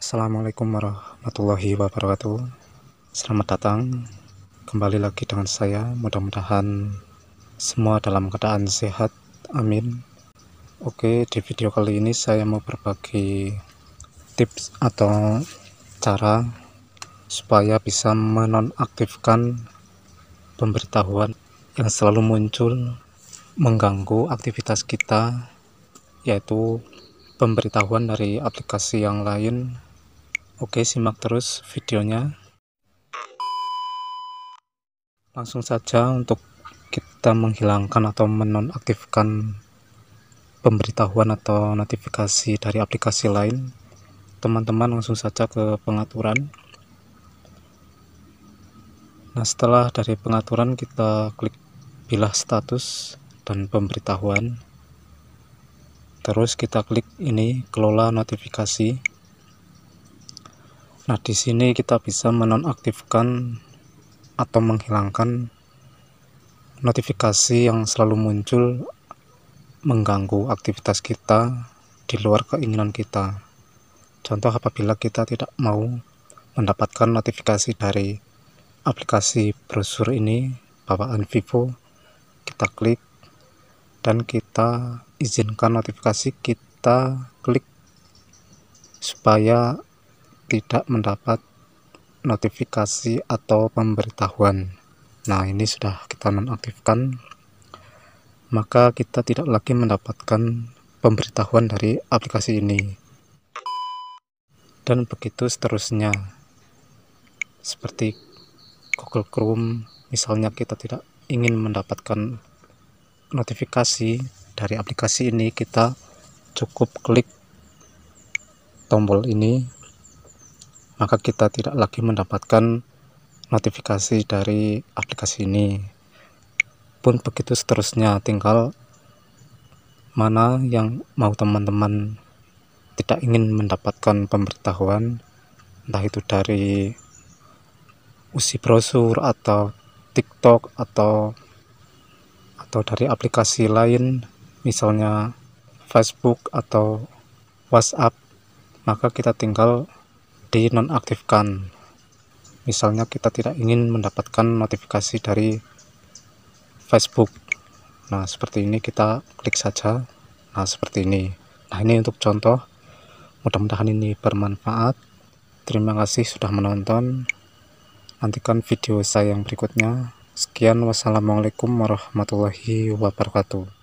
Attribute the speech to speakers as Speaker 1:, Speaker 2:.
Speaker 1: Assalamualaikum warahmatullahi wabarakatuh Selamat datang Kembali lagi dengan saya Mudah-mudahan semua dalam keadaan sehat Amin Oke di video kali ini saya mau berbagi tips atau cara supaya bisa menonaktifkan pemberitahuan yang selalu muncul mengganggu aktivitas kita yaitu pemberitahuan dari aplikasi yang lain oke simak terus videonya langsung saja untuk kita menghilangkan atau menonaktifkan pemberitahuan atau notifikasi dari aplikasi lain teman-teman langsung saja ke pengaturan Nah setelah dari pengaturan kita klik bilah status dan pemberitahuan terus kita klik ini kelola notifikasi nah di sini kita bisa menonaktifkan atau menghilangkan notifikasi yang selalu muncul mengganggu aktivitas kita di luar keinginan kita contoh apabila kita tidak mau mendapatkan notifikasi dari aplikasi browser ini bawaan Vivo kita klik dan kita izinkan notifikasi kita klik supaya tidak mendapat notifikasi atau pemberitahuan nah ini sudah kita nonaktifkan maka kita tidak lagi mendapatkan pemberitahuan dari aplikasi ini dan begitu seterusnya seperti Google Chrome misalnya kita tidak ingin mendapatkan notifikasi dari aplikasi ini kita cukup klik tombol ini maka kita tidak lagi mendapatkan notifikasi dari aplikasi ini pun begitu seterusnya tinggal mana yang mau teman-teman tidak ingin mendapatkan pemberitahuan entah itu dari usi browser atau TikTok atau atau dari aplikasi lain misalnya Facebook atau WhatsApp maka kita tinggal dinonaktifkan misalnya kita tidak ingin mendapatkan notifikasi dari Facebook nah seperti ini kita klik saja nah seperti ini nah ini untuk contoh mudah-mudahan ini bermanfaat terima kasih sudah menonton Nantikan video saya yang berikutnya. Sekian, wassalamualaikum warahmatullahi wabarakatuh.